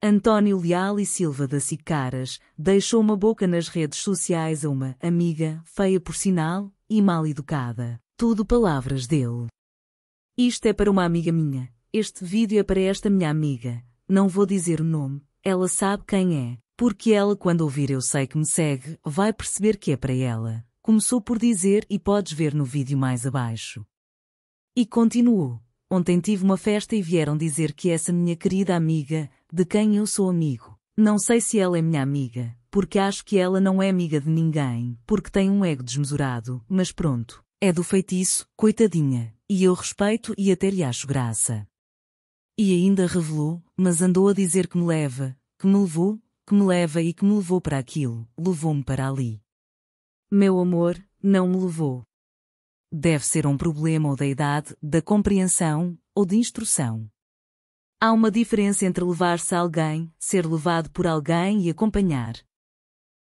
António Leal e Silva da Sicaras deixou uma boca nas redes sociais a uma amiga, feia por sinal, e mal educada. Tudo palavras dele. Isto é para uma amiga minha. Este vídeo é para esta minha amiga. Não vou dizer o nome. Ela sabe quem é. Porque ela, quando ouvir Eu Sei Que Me Segue, vai perceber que é para ela. Começou por dizer e podes ver no vídeo mais abaixo. E continuou. Ontem tive uma festa e vieram dizer que essa minha querida amiga de quem eu sou amigo. Não sei se ela é minha amiga, porque acho que ela não é amiga de ninguém, porque tem um ego desmesurado, mas pronto. É do feitiço, coitadinha, e eu respeito e até lhe acho graça. E ainda revelou, mas andou a dizer que me leva, que me levou, que me leva e que me levou para aquilo, levou-me para ali. Meu amor, não me levou. Deve ser um problema ou da idade, da compreensão, ou de instrução. Há uma diferença entre levar-se a alguém, ser levado por alguém e acompanhar.